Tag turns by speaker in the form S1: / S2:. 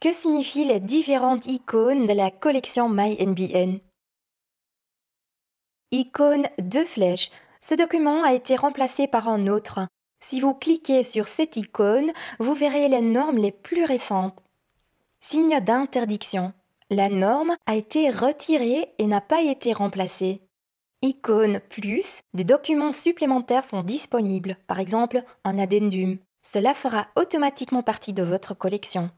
S1: Que signifient les différentes icônes de la collection MyNBN Icône de flèches. Ce document a été remplacé
S2: par un autre. Si vous cliquez sur cette icône, vous verrez les normes les plus récentes. Signe d'interdiction. La norme a été retirée et n'a pas été remplacée. Icône plus, des documents supplémentaires sont disponibles, par exemple un addendum. Cela fera automatiquement partie de votre collection.